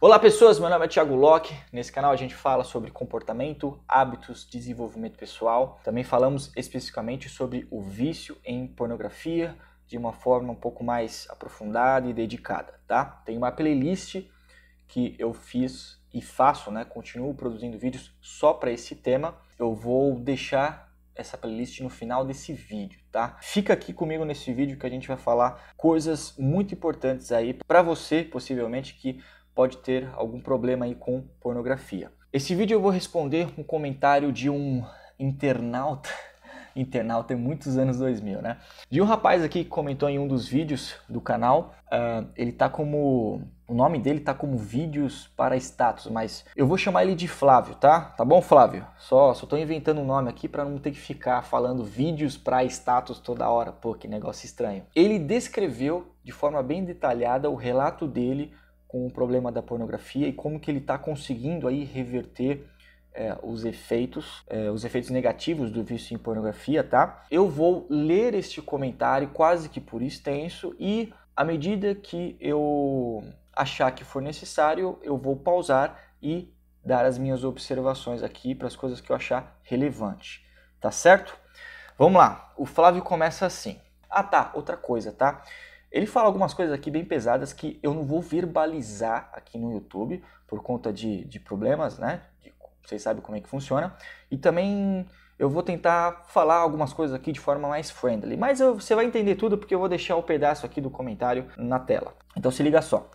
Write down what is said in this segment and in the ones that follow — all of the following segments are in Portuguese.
Olá pessoas, meu nome é Thiago Locke. Nesse canal a gente fala sobre comportamento, hábitos, desenvolvimento pessoal. Também falamos especificamente sobre o vício em pornografia de uma forma um pouco mais aprofundada e dedicada, tá? Tem uma playlist que eu fiz e faço, né? Continuo produzindo vídeos só para esse tema. Eu vou deixar essa playlist no final desse vídeo, tá? Fica aqui comigo nesse vídeo que a gente vai falar coisas muito importantes aí para você, possivelmente que pode ter algum problema aí com pornografia. Esse vídeo eu vou responder um comentário de um internauta, internauta tem é muitos anos 2000, né? De um rapaz aqui que comentou em um dos vídeos do canal, uh, ele tá como o nome dele tá como vídeos para status, mas eu vou chamar ele de Flávio, tá? Tá bom, Flávio? Só só tô inventando um nome aqui para não ter que ficar falando vídeos para status toda hora, pô, que negócio estranho. Ele descreveu de forma bem detalhada o relato dele com o problema da pornografia e como que ele está conseguindo aí reverter é, os efeitos, é, os efeitos negativos do vício em pornografia, tá? Eu vou ler este comentário quase que por extenso e à medida que eu achar que for necessário, eu vou pausar e dar as minhas observações aqui para as coisas que eu achar relevante, tá certo? Vamos lá. O Flávio começa assim. Ah, tá, outra coisa, tá? Ele fala algumas coisas aqui bem pesadas que eu não vou verbalizar aqui no YouTube por conta de, de problemas, né? De, vocês sabem como é que funciona. E também eu vou tentar falar algumas coisas aqui de forma mais friendly. Mas eu, você vai entender tudo porque eu vou deixar o pedaço aqui do comentário na tela. Então se liga só.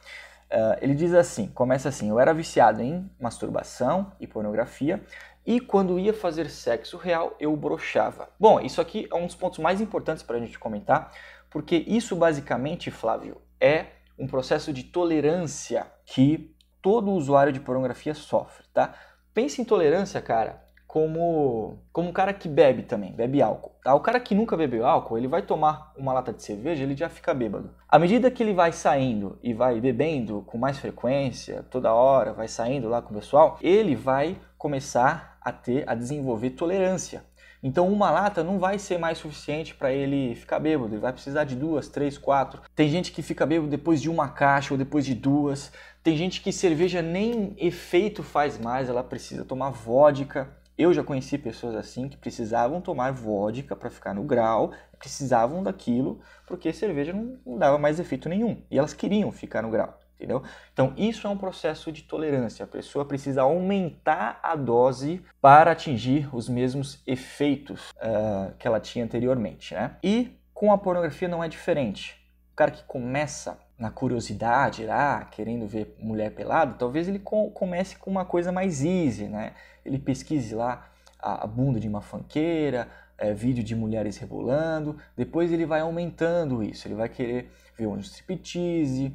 Uh, ele diz assim: começa assim, eu era viciado em masturbação e pornografia. E quando ia fazer sexo real, eu brochava. Bom, isso aqui é um dos pontos mais importantes para a gente comentar, porque isso basicamente, Flávio, é um processo de tolerância que todo usuário de pornografia sofre, tá? Pensa em tolerância, cara, como como um cara que bebe também, bebe álcool. Tá? O cara que nunca bebeu álcool, ele vai tomar uma lata de cerveja, ele já fica bêbado. À medida que ele vai saindo e vai bebendo com mais frequência, toda hora, vai saindo lá com o pessoal, ele vai começar a ter a desenvolver tolerância. Então uma lata não vai ser mais suficiente para ele ficar bêbado, ele vai precisar de duas, três, quatro. Tem gente que fica bêbado depois de uma caixa ou depois de duas. Tem gente que cerveja nem efeito faz mais, ela precisa tomar vodka. Eu já conheci pessoas assim que precisavam tomar vodka para ficar no grau, precisavam daquilo porque cerveja não, não dava mais efeito nenhum e elas queriam ficar no grau entendeu? Então, isso é um processo de tolerância. A pessoa precisa aumentar a dose para atingir os mesmos efeitos uh, que ela tinha anteriormente, né? E com a pornografia não é diferente. O cara que começa na curiosidade, querendo ver mulher pelada, talvez ele comece com uma coisa mais easy, né? Ele pesquise lá a, bunda de uma fanqueira, é, vídeo de mulheres rebolando, depois ele vai aumentando isso, ele vai querer ver um striptease,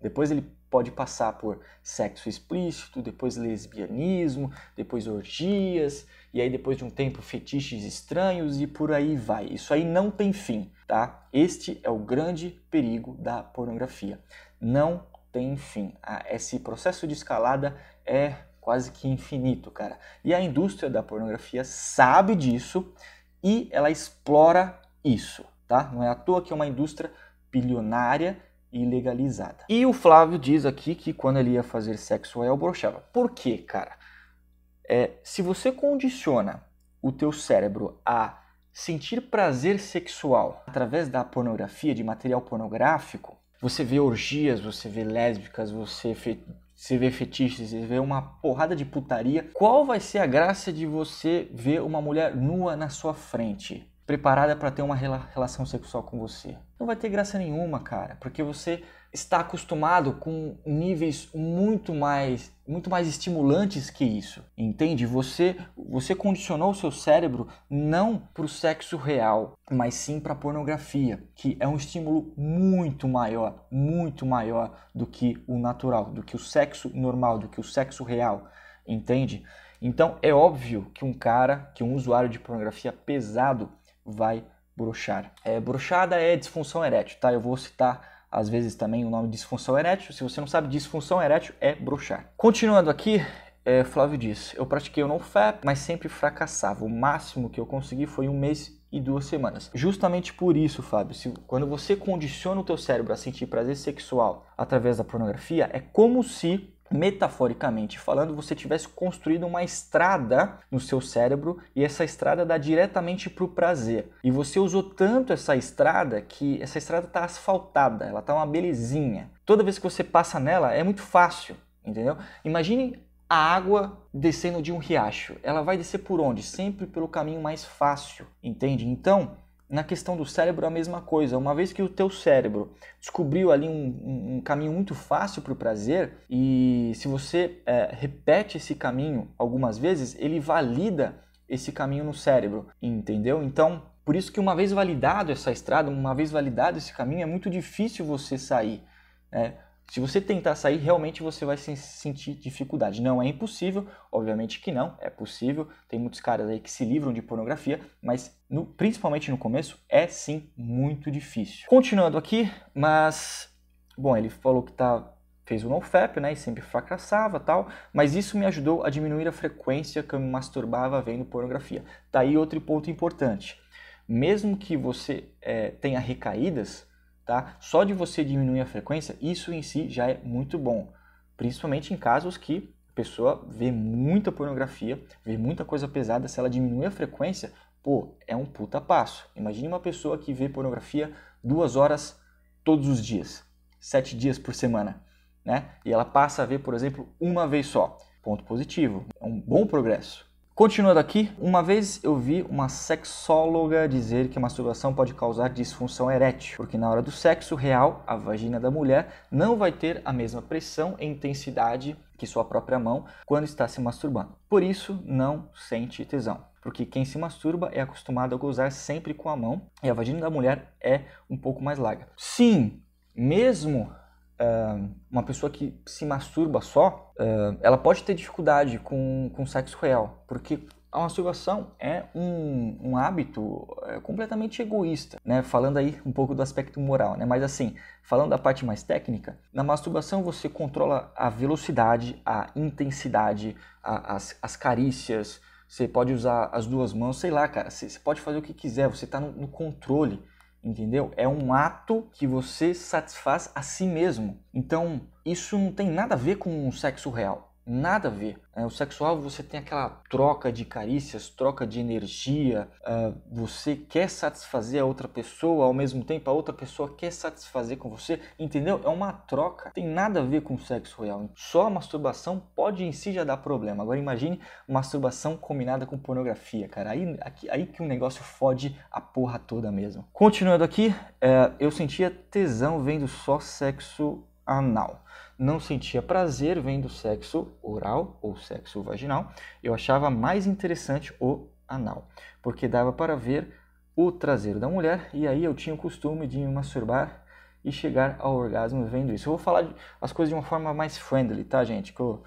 depois ele pode passar por sexo explícito, depois lesbianismo, depois orgias, e aí depois de um tempo fetiches estranhos e por aí vai. Isso aí não tem fim, tá? Este é o grande perigo da pornografia. Não tem fim. Ah, esse processo de escalada é quase que infinito, cara. E a indústria da pornografia sabe disso e ela explora isso, tá? Não é à toa que é uma indústria bilionária ilegalizada. E o Flávio diz aqui que quando ele ia fazer sexo oral brochava. Por quê, cara? É, se você condiciona o teu cérebro a sentir prazer sexual através da pornografia, de material pornográfico, você vê orgias, você vê lésbicas, você, você vê fetiches, você vê uma porrada de putaria. Qual vai ser a graça de você ver uma mulher nua na sua frente? preparada para ter uma relação sexual com você. Não vai ter graça nenhuma, cara, porque você está acostumado com níveis muito mais muito mais estimulantes que isso. Entende? Você você condicionou o seu cérebro não para o sexo real, mas sim para a pornografia, que é um estímulo muito maior, muito maior do que o natural, do que o sexo normal, do que o sexo real. Entende? Então é óbvio que um cara, que um usuário de pornografia pesado, vai bruxar. É, bruxada é disfunção erétil, tá? Eu vou citar às vezes também o nome disfunção erétil. Se você não sabe, disfunção erétil é bruxar. Continuando aqui, é, Flávio diz: Eu pratiquei o NoFap, mas sempre fracassava. O máximo que eu consegui foi um mês e duas semanas. Justamente por isso, Fábio, se, quando você condiciona o teu cérebro a sentir prazer sexual através da pornografia, é como se metaforicamente falando, você tivesse construído uma estrada no seu cérebro e essa estrada dá diretamente para o prazer. E você usou tanto essa estrada que essa estrada está asfaltada, ela está uma belezinha. Toda vez que você passa nela é muito fácil, entendeu? Imagine a água descendo de um riacho. Ela vai descer por onde? Sempre pelo caminho mais fácil, entende? Então, na questão do cérebro é a mesma coisa. Uma vez que o teu cérebro descobriu ali um, um caminho muito fácil para o prazer e se você é, repete esse caminho algumas vezes, ele valida esse caminho no cérebro, entendeu? Então, por isso que uma vez validado essa estrada, uma vez validado esse caminho, é muito difícil você sair. Né? se você tentar sair, realmente você vai sentir dificuldade. Não é impossível, obviamente que não, é possível. Tem muitos caras aí que se livram de pornografia, mas no, principalmente no começo é sim muito difícil. Continuando aqui, mas bom, ele falou que tá fez o NoFap, né, e sempre fracassava, tal, mas isso me ajudou a diminuir a frequência que eu me masturbava vendo pornografia. Tá aí outro ponto importante. Mesmo que você é, tenha recaídas, tá? Só de você diminuir a frequência, isso em si já é muito bom, principalmente em casos que a pessoa vê muita pornografia, vê muita coisa pesada, se ela diminuir a frequência, pô, é um puta passo. Imagine uma pessoa que vê pornografia duas horas todos os dias, sete dias por semana, né? E ela passa a ver, por exemplo, uma vez só. Ponto positivo, é um bom progresso. Continuando aqui, uma vez eu vi uma sexóloga dizer que a masturbação pode causar disfunção erétil, porque na hora do sexo real, a vagina da mulher não vai ter a mesma pressão e intensidade que sua própria mão quando está se masturbando. Por isso, não sente tesão porque quem se masturba é acostumado a gozar sempre com a mão e a vagina da mulher é um pouco mais larga. Sim, mesmo uh, uma pessoa que se masturba só, uh, ela pode ter dificuldade com, com sexo real, porque a masturbação é um, um hábito é, completamente egoísta, né? Falando aí um pouco do aspecto moral, né? Mas assim, falando da parte mais técnica, na masturbação você controla a velocidade, a intensidade, a, as, as carícias, você pode usar as duas mãos, sei lá, cara, você, você pode fazer o que quiser, você está no, no controle entendeu? É um ato que você satisfaz a si mesmo. Então, isso não tem nada a ver com o sexo real nada a ver. É, o sexual você tem aquela troca de carícias, troca de energia, é, você quer satisfazer a outra pessoa, ao mesmo tempo a outra pessoa quer satisfazer com você, entendeu? É uma troca, tem nada a ver com o sexo real. Só a masturbação pode em si já dar problema. Agora imagine masturbação combinada com pornografia, cara. Aí, aqui, aí que o negócio fode a porra toda mesmo. Continuando aqui, é, eu sentia tesão vendo só sexo anal não sentia prazer vendo sexo oral ou sexo vaginal, eu achava mais interessante o anal, porque dava para ver o traseiro da mulher e aí eu tinha o costume de me masturbar e chegar ao orgasmo vendo isso. Eu vou falar as coisas de uma forma mais friendly, tá, gente? Que eu,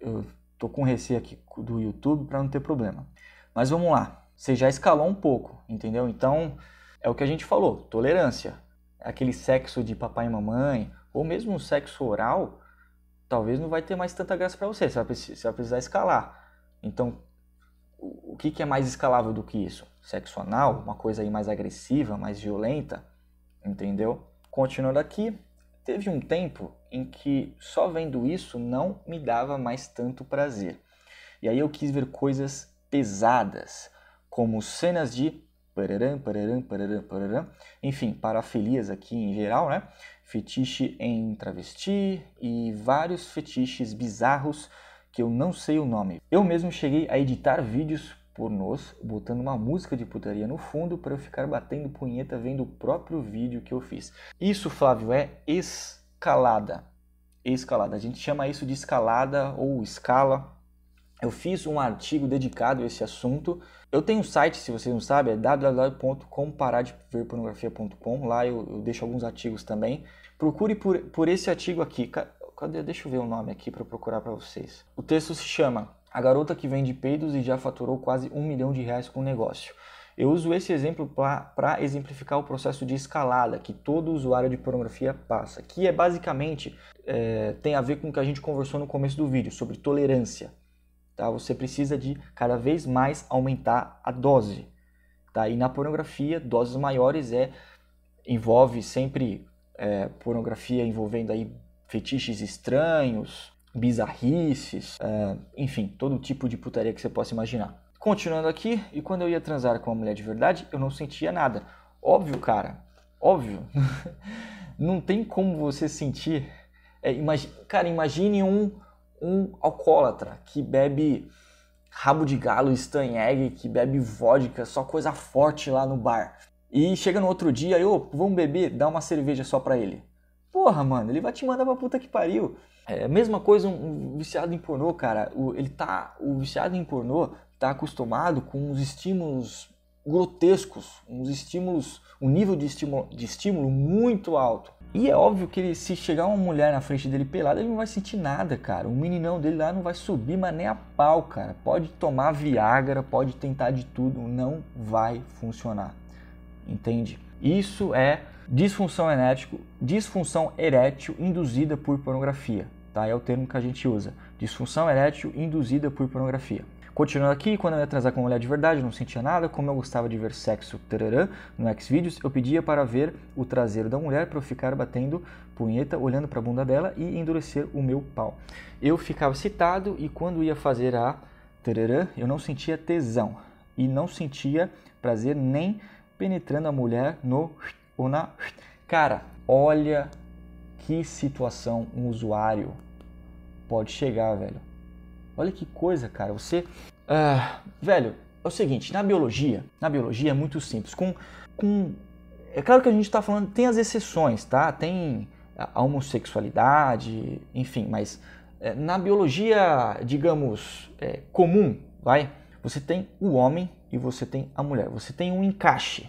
eu tô com receio aqui do YouTube para não ter problema. Mas vamos lá. Você já escalou um pouco, entendeu? Então, é o que a gente falou, tolerância. Aquele sexo de papai e mamãe, ou mesmo um sexo oral, talvez não vai ter mais tanta graça para você, você vai, precisar, você vai, precisar escalar. Então, o, que, que é mais escalável do que isso? Sexo anal, uma coisa aí mais agressiva, mais violenta, entendeu? Continuando aqui, teve um tempo em que só vendo isso não me dava mais tanto prazer. E aí eu quis ver coisas pesadas, como cenas de pararam, pararam, pararam, pararam, enfim, parafilias aqui em geral, né? fetiche em travesti e vários fetiches bizarros que eu não sei o nome. Eu mesmo cheguei a editar vídeos pornôs, botando uma música de putaria no fundo para eu ficar batendo punheta vendo o próprio vídeo que eu fiz. Isso, Flávio, é escalada. Escalada. A gente chama isso de escalada ou escala. Eu fiz um artigo dedicado a esse assunto. Eu tenho um site, se vocês não sabem, é www.comparadverpornografia.com. Lá eu, eu, deixo alguns artigos também. Procure por, por esse artigo aqui. Cadê? Deixa eu ver o nome aqui para procurar para vocês. O texto se chama A Garota que Vende Peidos e já faturou quase um milhão de reais com o negócio. Eu uso esse exemplo para exemplificar o processo de escalada que todo usuário de pornografia passa, que é basicamente é, tem a ver com o que a gente conversou no começo do vídeo sobre tolerância. Tá? Você precisa de cada vez mais aumentar a dose. Tá? E na pornografia, doses maiores é envolve sempre é, pornografia envolvendo aí fetiches estranhos, bizarrices, é, enfim, todo tipo de putaria que você possa imaginar. Continuando aqui, e quando eu ia transar com uma mulher de verdade, eu não sentia nada. Óbvio, cara, óbvio. não tem como você sentir. É, imagi cara, imagine um um alcoólatra que bebe rabo de galo, estanhegue, que bebe vodka, só coisa forte lá no bar. E chega no outro dia, e, ô, vamos beber, dá uma cerveja só pra ele. Porra, mano, ele vai te mandar pra puta que pariu. É a mesma coisa um, um viciado em pornô, cara. O, ele tá, o viciado em pornô tá acostumado com uns estímulos grotescos, uns estímulos, um nível de estímulo, de estímulo muito alto. E é óbvio que ele, se chegar uma mulher na frente dele pelada, ele não vai sentir nada, cara. O meninão dele lá não vai subir, mas nem a pau, cara. Pode tomar Viagra, pode tentar de tudo, não vai funcionar. Entende? Isso é disfunção erétil, disfunção erétil induzida por pornografia, tá? É o termo que a gente usa. Disfunção erétil induzida por pornografia. Continuando aqui, quando eu ia transar com uma mulher de verdade, eu não sentia nada. Como eu gostava de ver sexo tararã, no Xvideos, eu pedia para ver o traseiro da mulher para eu ficar batendo punheta, olhando para a bunda dela e endurecer o meu pau. Eu ficava excitado e quando ia fazer a tararã, eu não sentia tesão e não sentia prazer nem penetrando a mulher no ou na. Cara, olha que situação um usuário pode chegar, velho. Olha que coisa, cara. Você ah, velho, é o seguinte, na biologia, na biologia é muito simples. Com, com, é claro que a gente está falando, tem as exceções, tá? Tem a homossexualidade, enfim, mas é, na biologia, digamos, é, comum, vai, você tem o homem e você tem a mulher. Você tem um encaixe,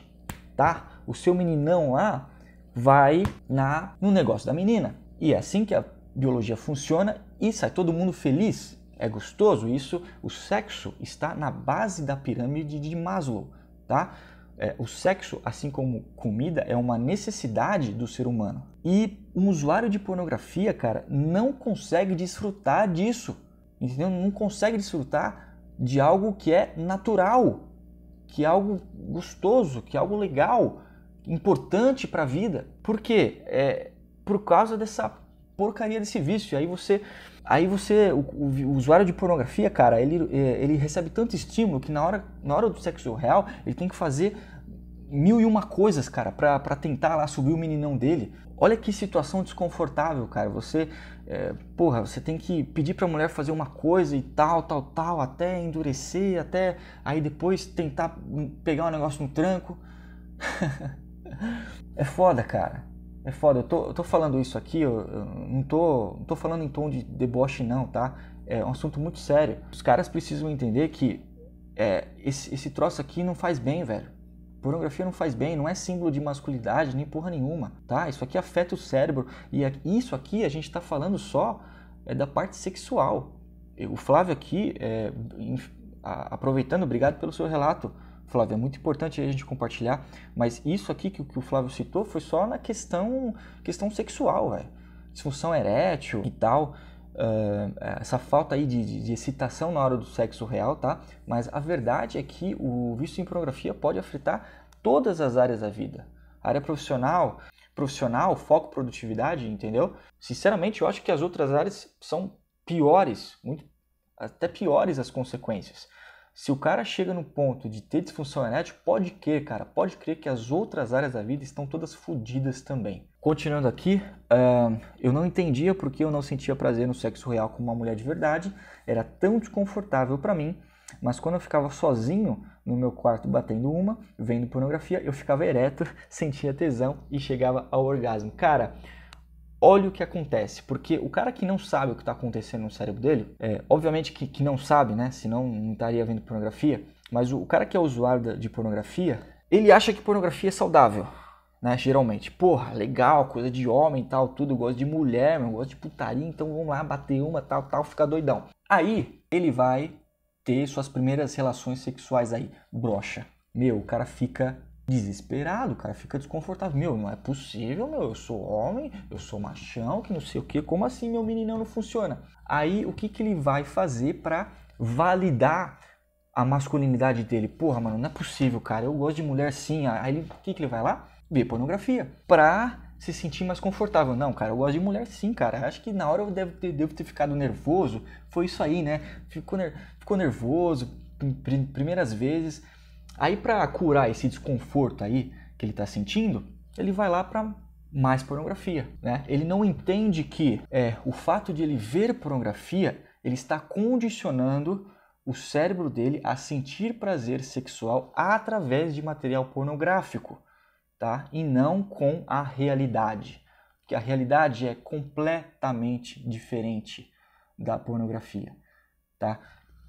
tá? O seu meninão lá vai na no negócio da menina. E é assim que a biologia funciona e sai todo mundo feliz é gostoso, isso, o sexo está na base da pirâmide de Maslow, tá? É, o sexo, assim como comida, é uma necessidade do ser humano. E um usuário de pornografia, cara, não consegue desfrutar disso, entendeu? Não consegue desfrutar de algo que é natural, que é algo gostoso, que é algo legal, importante para a vida. Por quê? É, por causa dessa porcaria desse vício. Aí você Aí você, o, o, usuário de pornografia, cara, ele, é, ele recebe tanto estímulo que na hora, na hora do sexo real ele tem que fazer mil e uma coisas, cara, pra, pra tentar lá subir o meninão dele. Olha que situação desconfortável, cara. Você, é, porra, você tem que pedir pra mulher fazer uma coisa e tal, tal, tal, até endurecer, até aí depois tentar pegar um negócio no tranco. é foda, cara. É foda, eu tô, eu tô falando isso aqui, eu, eu não, tô, não tô falando em tom de deboche, não, tá? É um assunto muito sério. Os caras precisam entender que é, esse, esse troço aqui não faz bem, velho. Pornografia não faz bem, não é símbolo de masculinidade nem porra nenhuma, tá? Isso aqui afeta o cérebro e a, isso aqui a gente tá falando só é da parte sexual. O Flávio aqui, é, aproveitando, obrigado pelo seu relato, Flávio, é muito importante a gente compartilhar, mas isso aqui que, que o Flávio citou foi só na questão, questão sexual, velho. Disfunção erétil e tal, uh, essa falta aí de, de, de, excitação na hora do sexo real, tá? Mas a verdade é que o vício em pornografia pode afetar todas as áreas da vida. área profissional, profissional, foco, produtividade, entendeu? Sinceramente, eu acho que as outras áreas são piores, muito, até piores as consequências. Se o cara chega no ponto de ter disfunção erétil, pode crer, cara, pode crer que as outras áreas da vida estão todas fodidas também. Continuando aqui, uh, eu não entendia porque eu não sentia prazer no sexo real com uma mulher de verdade, era tão desconfortável para mim, mas quando eu ficava sozinho no meu quarto batendo uma, vendo pornografia, eu ficava ereto, sentia tesão e chegava ao orgasmo. Cara, olha o que acontece, porque o cara que não sabe o que está acontecendo no cérebro dele, é, obviamente que, que não sabe, né? Senão não estaria vendo pornografia, mas o, o cara que é usuário de pornografia, ele acha que pornografia é saudável. Né, geralmente, porra, legal, coisa de homem tal, tudo, gosto de mulher, meu, gosto de putaria, então vamos lá, bater uma, tal, tal, ficar doidão. Aí ele vai ter suas primeiras relações sexuais aí, brocha. Meu, o cara fica desesperado, cara, fica desconfortável. Meu, não é possível, meu, eu sou homem, eu sou machão, que não sei o que, como assim meu meninão não funciona? Aí o que, que ele vai fazer para validar a masculinidade dele? Porra, mano, não é possível, cara, eu gosto de mulher sim. Aí o que, que ele vai lá? Ver pornografia. Pra se sentir mais confortável. Não, cara, eu gosto de mulher sim, cara. Acho que na hora eu devo ter, devo ter ficado nervoso. Foi isso aí, né? Ficou, ner ficou nervoso, primeiras vezes Aí para curar esse desconforto aí que ele está sentindo, ele vai lá para mais pornografia, né? Ele não entende que é, o fato de ele ver pornografia, ele está condicionando o cérebro dele a sentir prazer sexual através de material pornográfico, tá? E não com a realidade, que a realidade é completamente diferente da pornografia, tá?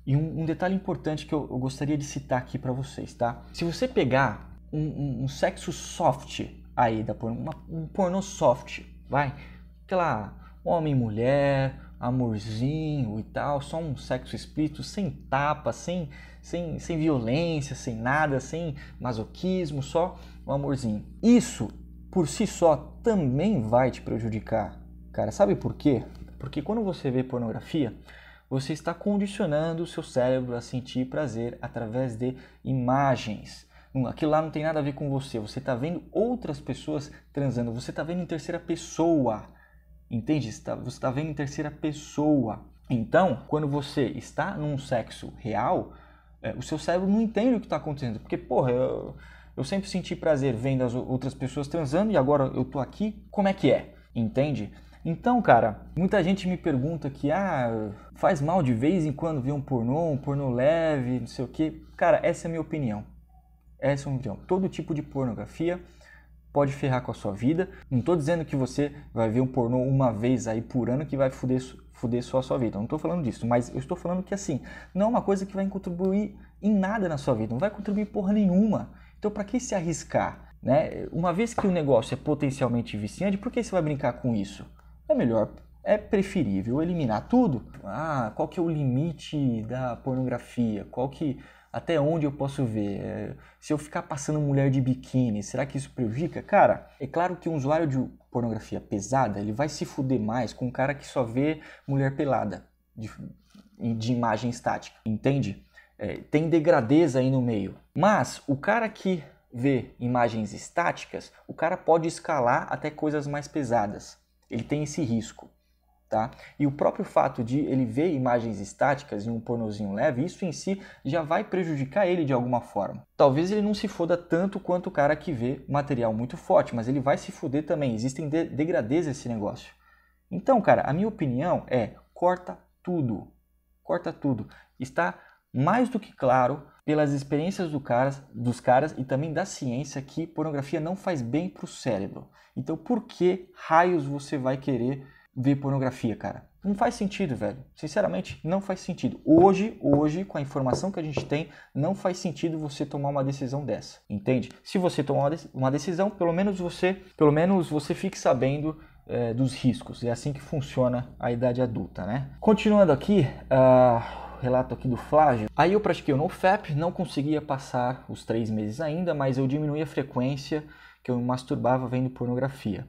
E um, um detalhe importante que eu, eu, gostaria de citar aqui para vocês, tá? Se você pegar um, um, um sexo soft aí, da porno, uma, um pornô soft, vai, aquela homem mulher, amorzinho e tal, só um sexo explícito, sem tapa, sem, sem, sem violência, sem nada, sem masoquismo, só um amorzinho. Isso por si só também vai te prejudicar, cara. Sabe por quê? Porque quando você vê pornografia, você está condicionando o seu cérebro a sentir prazer através de imagens. Hum, aquilo lá não tem nada a ver com você. Você está vendo outras pessoas transando. Você está vendo em terceira pessoa. Entende? Você está tá vendo em terceira pessoa. Então, quando você está num sexo real, é, o seu cérebro não entende o que está acontecendo. Porque, porra, eu, eu, sempre senti prazer vendo as outras pessoas transando e agora eu estou aqui, como é que é? Entende? Então, cara, muita gente me pergunta que, ah, faz mal de vez em quando ver um pornô, um pornô leve, não sei o quê. Cara, essa é a minha opinião. Essa é a minha opinião. Todo tipo de pornografia pode ferrar com a sua vida. Não estou dizendo que você vai ver um pornô uma vez aí por ano que vai fuder, fuder só a sua vida. não estou falando disso, mas eu estou falando que assim, não é uma coisa que vai contribuir em nada na sua vida, não vai contribuir porra nenhuma. Então, para que se arriscar? Né? Uma vez que o negócio é potencialmente viciante, por que você vai brincar com isso? é melhor, é preferível eliminar tudo. Ah, qual que é o limite da pornografia? Qual que até onde eu posso ver? É, se eu ficar passando mulher de biquíni, será que isso prejudica? Cara, é claro que um usuário de pornografia pesada, ele vai se fuder mais com um cara que só vê mulher pelada, de, de imagem estática, entende? É, tem degradez aí no meio. Mas o cara que vê imagens estáticas, o cara pode escalar até coisas mais pesadas. Ele tem esse risco. Tá? E o próprio fato de ele ver imagens estáticas em um pornozinho leve, isso em si já vai prejudicar ele de alguma forma. Talvez ele não se foda tanto quanto o cara que vê material muito forte, mas ele vai se foder também. Existem de degradez esse negócio. Então, cara, a minha opinião é corta tudo. Corta tudo. Está mais do que claro pelas experiências do dos caras e também da ciência que pornografia não faz bem para o cérebro. Então, por que raios você vai querer ver pornografia, cara? Não faz sentido, velho. Sinceramente, não faz sentido. Hoje, hoje, com a informação que a gente tem, não faz sentido você tomar uma decisão dessa, entende? Se você tomar uma decisão, pelo menos você, pelo menos você fique sabendo é, dos riscos. É assim que funciona a idade adulta, né? Continuando aqui, uh relato aqui do Flávio. Aí eu pratiquei o NoFap, não conseguia passar os três meses ainda, mas eu diminuí a frequência que eu me masturbava vendo pornografia.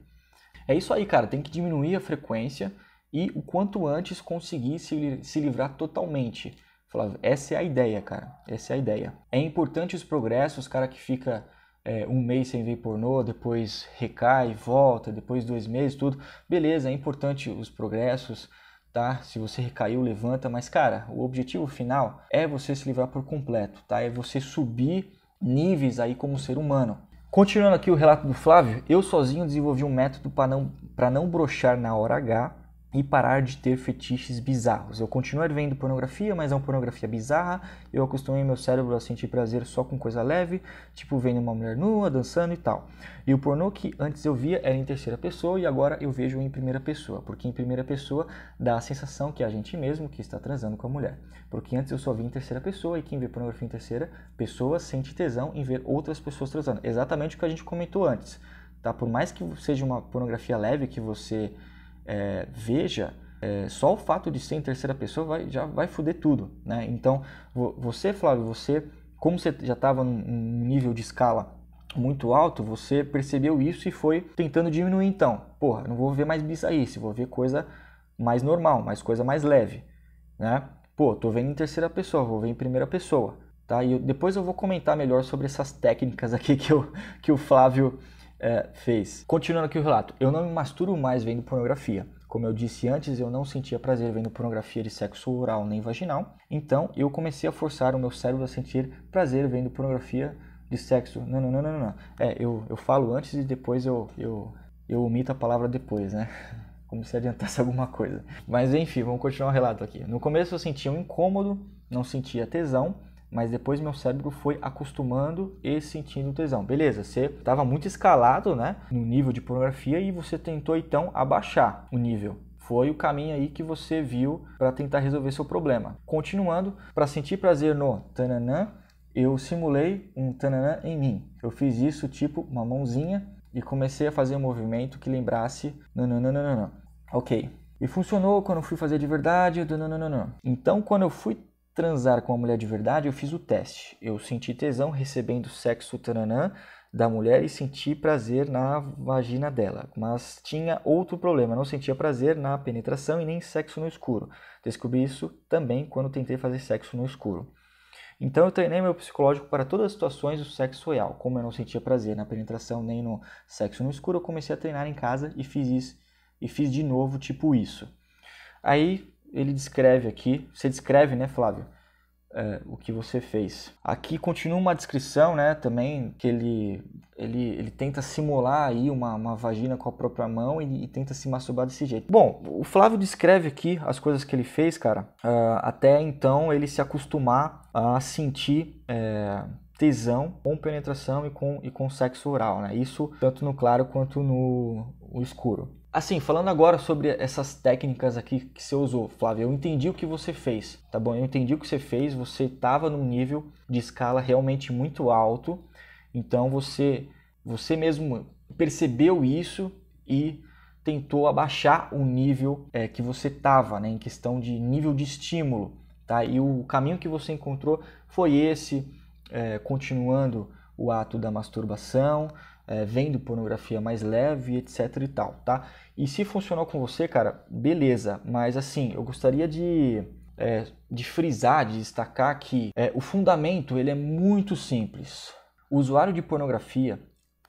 É isso aí, cara, tem que diminuir a frequência e o quanto antes conseguir se, se livrar totalmente. Flávio, essa é a ideia, cara, essa é a ideia. É importante os progressos, cara, que fica é, um mês sem ver pornô, depois recai, volta, depois dois meses, tudo. Beleza, é importante os progressos, tá? Se você recaiu, levanta, mas cara, o objetivo final é você se livrar por completo, tá? É você subir níveis aí como ser humano. Continuando aqui o relato do Flávio, eu sozinho desenvolvi um método para não para não brochar na hora H e parar de ter fetiches bizarros. Eu continuo vendo pornografia, mas é uma pornografia bizarra. Eu acostumei meu cérebro a sentir prazer só com coisa leve, tipo vendo uma mulher nua, dançando e tal. E o pornô que antes eu via era em terceira pessoa e agora eu vejo em primeira pessoa, porque em primeira pessoa dá a sensação que é a gente mesmo que está transando com a mulher. Porque antes eu só via em terceira pessoa e quem vê pornografia em terceira pessoa sente tesão em ver outras pessoas transando. Exatamente o que a gente comentou antes. Tá? Por mais que seja uma pornografia leve que você é, veja, é, só o fato de ser em terceira pessoa vai, já vai foder tudo, né? Então, você, Flávio, você, como você já estava num nível de escala muito alto, você percebeu isso e foi tentando diminuir então. Porra, não vou ver mais bizarrice, vou ver coisa mais normal, mais coisa mais leve, né? Pô, tô vendo em terceira pessoa, vou ver em primeira pessoa, tá? E eu, depois eu vou comentar melhor sobre essas técnicas aqui que, eu, que o Flávio é, fez. Continuando aqui o relato, eu não me masturo mais vendo pornografia. Como eu disse antes, eu não sentia prazer vendo pornografia de sexo oral nem vaginal, então eu comecei a forçar o meu cérebro a sentir prazer vendo pornografia de sexo. Não, não, não, não, não. É, eu, eu falo antes e depois eu, eu, eu omito a palavra depois, né? como se adiantasse alguma coisa. Mas enfim, vamos continuar o relato aqui. No começo eu sentia um incômodo, não sentia tesão mas depois meu cérebro foi acostumando e sentindo tesão. Beleza, você estava muito escalado, né, no nível de pornografia e você tentou então abaixar o nível. Foi o caminho aí que você viu para tentar resolver seu problema. Continuando, para sentir prazer no tananã, eu simulei um tananã em mim. Eu fiz isso tipo uma mãozinha e comecei a fazer um movimento que lembrasse nananana. Ok. E funcionou quando eu fui fazer de verdade. Nananana. Então, quando eu fui transar com uma mulher de verdade, eu fiz o teste. Eu senti tesão recebendo sexo tananã da mulher e senti prazer na vagina dela, mas tinha outro problema, não sentia prazer na penetração e nem sexo no escuro. Descobri isso também quando tentei fazer sexo no escuro. Então eu treinei meu psicológico para todas as situações do sexo real. Como eu não sentia prazer na penetração nem no sexo no escuro, eu comecei a treinar em casa e fiz isso e fiz de novo tipo isso. Aí ele descreve aqui, você descreve, né, Flávio, é, o que você fez. Aqui continua uma descrição, né, também, que ele, ele, ele tenta simular aí uma, uma vagina com a própria mão e, e tenta se masturbar desse jeito. Bom, o Flávio descreve aqui as coisas que ele fez, cara, uh, até então ele se acostumar a sentir... É, tesão com penetração e com, e com sexo oral, né? Isso tanto no claro quanto no, no escuro. Assim, falando agora sobre essas técnicas aqui que você usou, Flávio, eu entendi o que você fez, tá bom? Eu entendi o que você fez, você estava num nível de escala realmente muito alto, então você, você mesmo percebeu isso e tentou abaixar o nível é, que você estava, né, em questão de nível de estímulo, tá? E o caminho que você encontrou foi esse, é, continuando o ato da masturbação, é, vendo pornografia mais leve, etc e tal, tá? E se funcionou com você, cara, beleza, mas assim, eu gostaria de, é, de frisar, de destacar que é, o fundamento ele é muito simples. O usuário de pornografia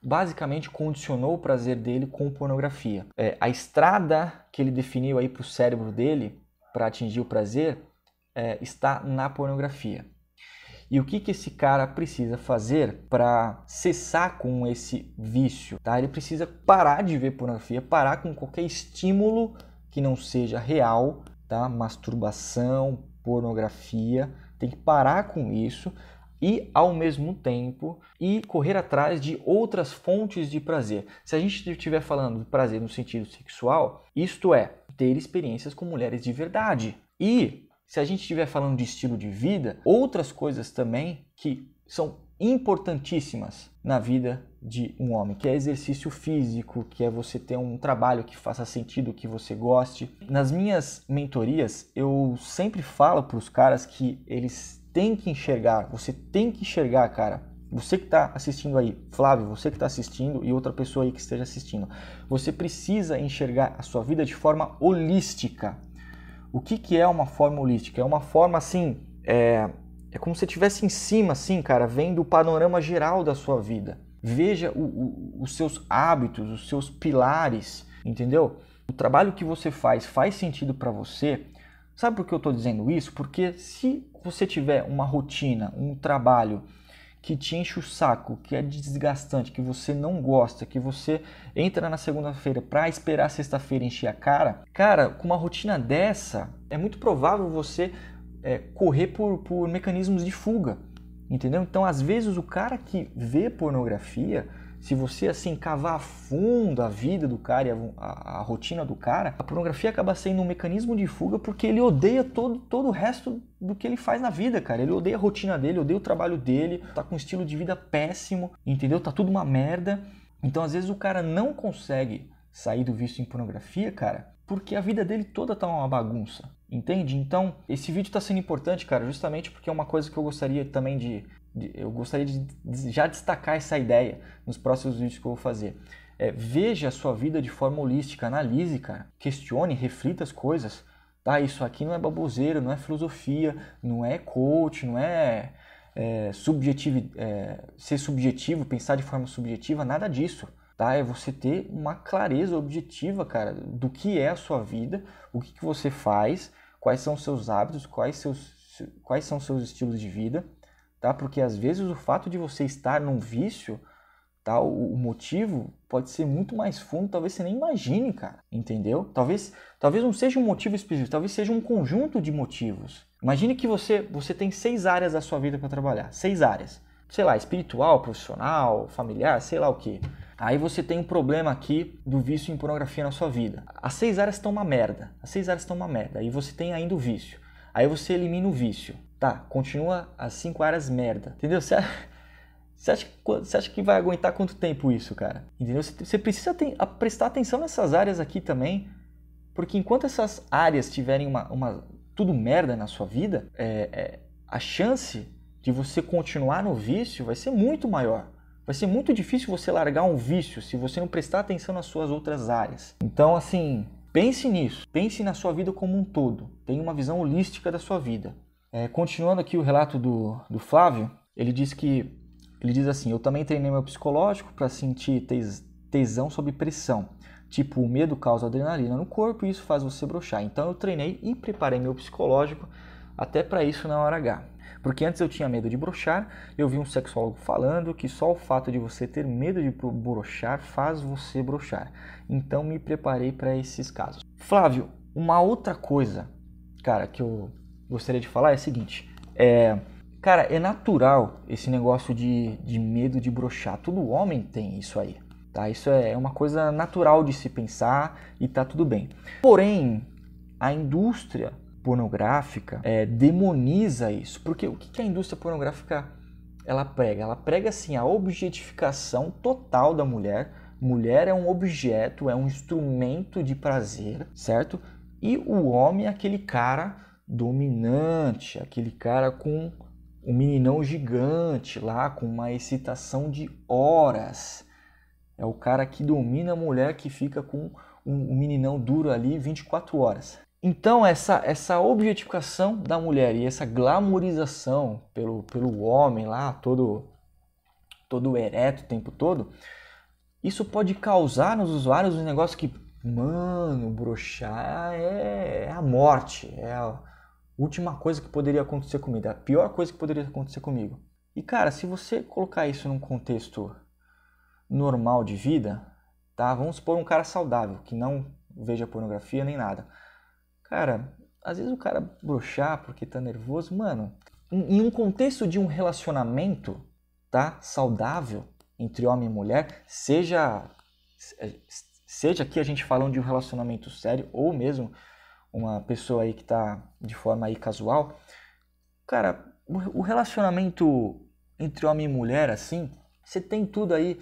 basicamente condicionou o prazer dele com pornografia. É, a estrada que ele definiu aí para o cérebro dele para atingir o prazer é, está na pornografia. E o que, que esse cara precisa fazer para cessar com esse vício? Tá? Ele precisa parar de ver pornografia, parar com qualquer estímulo que não seja real, tá? masturbação, pornografia, tem que parar com isso e ao mesmo tempo e correr atrás de outras fontes de prazer. Se a gente estiver falando de prazer no sentido sexual, isto é ter experiências com mulheres de verdade. E se a gente estiver falando de estilo de vida, outras coisas também que são importantíssimas na vida de um homem, que é exercício físico, que é você ter um trabalho que faça sentido, que você goste. Nas minhas mentorias, eu sempre falo para os caras que eles têm que enxergar, você tem que enxergar, cara. Você que está assistindo aí, Flávio, você que está assistindo e outra pessoa aí que esteja assistindo, você precisa enxergar a sua vida de forma holística. O que, que é uma forma holística? É uma forma assim, é, é como se estivesse em cima, assim, cara, vendo o panorama geral da sua vida. Veja o, o, os seus hábitos, os seus pilares, entendeu? O trabalho que você faz faz sentido para você. Sabe por que eu estou dizendo isso? Porque se você tiver uma rotina, um trabalho que te enche o saco, que é desgastante, que você não gosta, que você entra na segunda-feira para esperar sexta-feira encher a cara, cara, com uma rotina dessa, é muito provável você é, correr por, por mecanismos de fuga, entendeu? Então, às vezes, o cara que vê pornografia se você assim cavar a fundo a vida do cara e a, a, a, rotina do cara, a pornografia acaba sendo um mecanismo de fuga porque ele odeia todo, todo o resto do que ele faz na vida, cara. Ele odeia a rotina dele, odeia o trabalho dele, tá com um estilo de vida péssimo, entendeu? Tá tudo uma merda. Então, às vezes, o cara não consegue sair do visto em pornografia, cara, porque a vida dele toda tá uma bagunça, entende? Então, esse vídeo tá sendo importante, cara, justamente porque é uma coisa que eu gostaria também de eu gostaria de já destacar essa ideia nos próximos vídeos que eu vou fazer. É, veja a sua vida de forma holística, analise, cara, questione, reflita as coisas. Tá, isso aqui não é baboseira, não é filosofia, não é coach, não é, é, subjetivo, é ser subjetivo, pensar de forma subjetiva, nada disso. Tá? É você ter uma clareza objetiva, cara, do que é a sua vida, o que, que você faz, quais são os seus hábitos, quais, seus, quais são os seus estilos de vida tá? Porque às vezes o fato de você estar num vício, tá? O, o, motivo pode ser muito mais fundo, talvez você nem imagine, cara, entendeu? Talvez, talvez não seja um motivo específico, talvez seja um conjunto de motivos. Imagine que você, você tem seis áreas da sua vida para trabalhar, seis áreas, sei lá, espiritual, profissional, familiar, sei lá o que. Aí você tem um problema aqui do vício em pornografia na sua vida. As seis áreas estão uma merda. As seis áreas estão uma merda. E você tem ainda o vício. Aí você elimina o vício. Tá, continua as 5 áreas merda. Entendeu? Você acha, acha que vai aguentar quanto tempo isso, cara? Entendeu? Você precisa ter, prestar atenção nessas áreas aqui também, porque enquanto essas áreas tiverem uma, uma tudo merda na sua vida, é, é, a chance de você continuar no vício vai ser muito maior. Vai ser muito difícil você largar um vício se você não prestar atenção nas suas outras áreas. Então, assim, pense nisso. Pense na sua vida como um todo. Tenha uma visão holística da sua vida. É, continuando aqui o relato do, do Flávio, ele diz que ele diz assim: Eu também treinei meu psicológico para sentir tes, tesão sob pressão. Tipo, o medo causa adrenalina no corpo e isso faz você brochar. Então eu treinei e preparei meu psicológico até para isso na hora H. Porque antes eu tinha medo de brochar, eu vi um sexólogo falando que só o fato de você ter medo de brochar faz você brochar. Então me preparei para esses casos. Flávio, uma outra coisa, cara, que eu gostaria de falar é o seguinte: é, cara, é natural esse negócio de, de medo de brochar. Todo homem tem isso aí, tá? Isso é uma coisa natural de se pensar e tá tudo bem. Porém, a indústria pornográfica é, demoniza isso, porque o que a indústria pornográfica ela prega? Ela prega assim a objetificação total da mulher. Mulher é um objeto, é um instrumento de prazer, certo? E o homem é aquele cara dominante, aquele cara com um meninão gigante lá, com uma excitação de horas. É o cara que domina a mulher que fica com um meninão duro ali 24 horas. Então, essa, essa objetificação da mulher e essa glamorização pelo, pelo homem lá, todo, todo ereto o tempo todo, isso pode causar nos usuários um negócio que, mano, broxar é, é a morte, é a, Última coisa que poderia acontecer comigo, a pior coisa que poderia acontecer comigo. E cara, se você colocar isso num contexto normal de vida, tá? Vamos supor um cara saudável, que não veja pornografia nem nada. Cara, às vezes o cara brochar porque tá nervoso, mano, em um contexto de um relacionamento, tá? Saudável entre homem e mulher, seja seja aqui a gente falando de um relacionamento sério ou mesmo uma pessoa aí que tá de forma aí casual, cara, o relacionamento entre homem e mulher assim, você tem tudo aí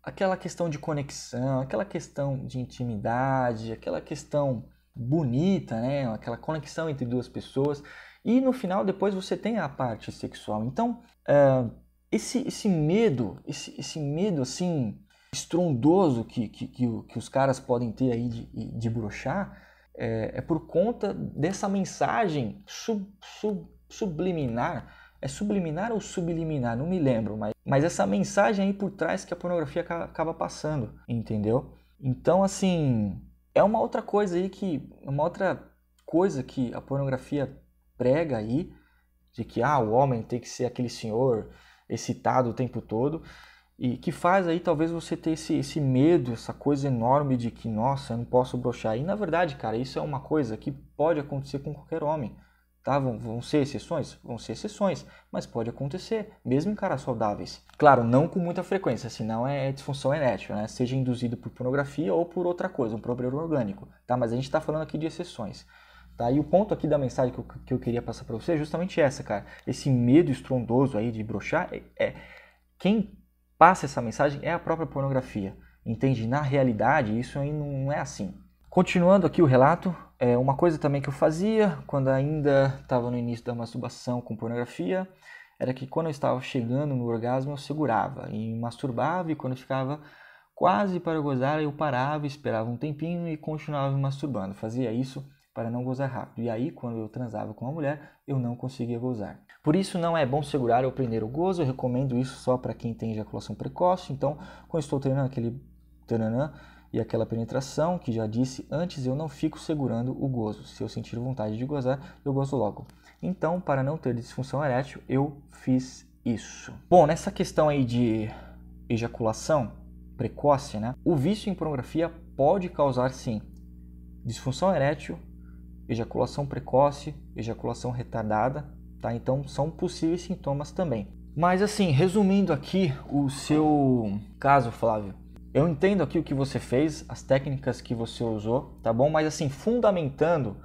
aquela questão de conexão, aquela questão de intimidade, aquela questão bonita, né? Aquela conexão entre duas pessoas e no final depois você tem a parte sexual. Então, uh, esse, esse medo, esse, esse medo assim estrondoso que, que, que, que os caras podem ter aí de, de brochar, é, é por conta dessa mensagem sub, sub, subliminar. É subliminar ou subliminar? Não me lembro, mas, mas essa mensagem aí por trás que a pornografia acaba passando, entendeu? Então, assim, é uma outra coisa aí que. É uma outra coisa que a pornografia prega aí, de que ah, o homem tem que ser aquele senhor excitado o tempo todo e que faz aí talvez você ter esse, esse medo, essa coisa enorme de que, nossa, eu não posso brochar. E na verdade, cara, isso é uma coisa que pode acontecer com qualquer homem. Tá? Vão, vão ser exceções? Vão ser exceções, mas pode acontecer, mesmo em caras saudáveis. Claro, não com muita frequência, senão é, é disfunção erétil, né? seja induzido por pornografia ou por outra coisa, um problema orgânico. Tá? Mas a gente está falando aqui de exceções. Tá? E o ponto aqui da mensagem que eu, que eu queria passar para você é justamente essa, cara. Esse medo estrondoso aí de brochar é, é quem passa essa mensagem é a própria pornografia. Entende? Na realidade, isso aí não é assim. Continuando aqui o relato, é uma coisa também que eu fazia quando ainda estava no início da masturbação com pornografia era que quando eu estava chegando no orgasmo eu segurava e masturbava e quando ficava quase para gozar eu parava, esperava um tempinho e continuava me masturbando. Fazia isso para não gozar rápido. E aí, quando eu transava com uma mulher, eu não conseguia gozar. Por isso, não é bom segurar ou prender o gozo. Eu recomendo isso só para quem tem ejaculação precoce. Então, quando estou treinando aquele tananã e aquela penetração que já disse antes, eu não fico segurando o gozo. Se eu sentir vontade de gozar, eu gozo logo. Então, para não ter disfunção erétil, eu fiz isso. Bom, nessa questão aí de ejaculação precoce, né? O vício em pornografia pode causar sim disfunção erétil ejaculação precoce, ejaculação retardada, tá? Então são possíveis sintomas também. Mas assim, resumindo aqui o seu caso, Flávio, eu entendo aqui o que você fez, as técnicas que você usou, tá bom? Mas assim, fundamentando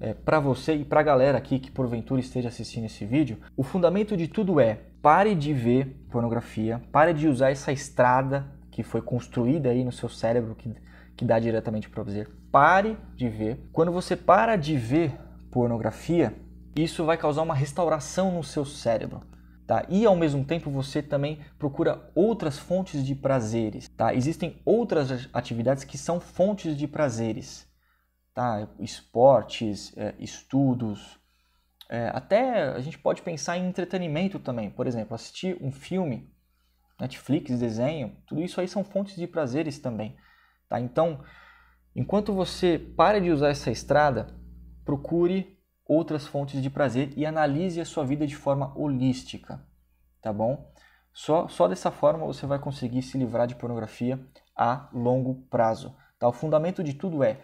é, para você e para a galera aqui que porventura esteja assistindo esse vídeo, o fundamento de tudo é pare de ver pornografia, pare de usar essa estrada que foi construída aí no seu cérebro que, que dá diretamente para você pare de ver. Quando você para de ver pornografia, isso vai causar uma restauração no seu cérebro. Tá? E ao mesmo tempo você também procura outras fontes de prazeres, tá? Existem outras atividades que são fontes de prazeres, tá? Esportes, é, estudos, é, até a gente pode pensar em entretenimento também, por exemplo, assistir um filme, Netflix, desenho, tudo isso aí são fontes de prazeres também, tá? Então Enquanto você para de usar essa estrada, procure outras fontes de prazer e analise a sua vida de forma holística, tá bom? Só, só dessa forma você vai conseguir se livrar de pornografia a longo prazo. Tá? O fundamento de tudo é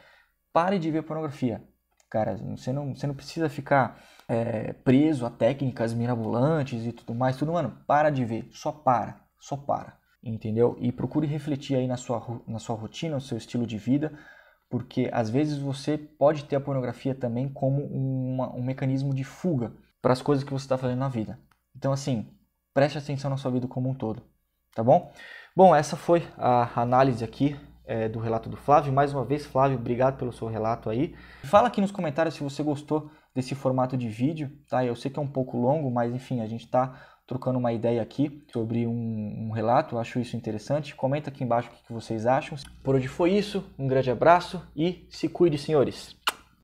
pare de ver pornografia. Cara, você não, você não precisa ficar é, preso a técnicas mirabolantes e tudo mais. Tudo, mano, para de ver. Só para. Só para. Entendeu? E procure refletir aí na sua, na sua rotina, no seu estilo de vida, porque às vezes você pode ter a pornografia também como uma, um mecanismo de fuga para as coisas que você está fazendo na vida. Então, assim, preste atenção na sua vida como um todo, tá bom? Bom, essa foi a análise aqui é, do relato do Flávio. Mais uma vez, Flávio, obrigado pelo seu relato aí. Fala aqui nos comentários se você gostou desse formato de vídeo, tá? Eu sei que é um pouco longo, mas enfim, a gente está trocando uma ideia aqui sobre um, um relato, acho isso interessante. Comenta aqui embaixo o que vocês acham. Por hoje foi isso, um grande abraço e se cuide, senhores!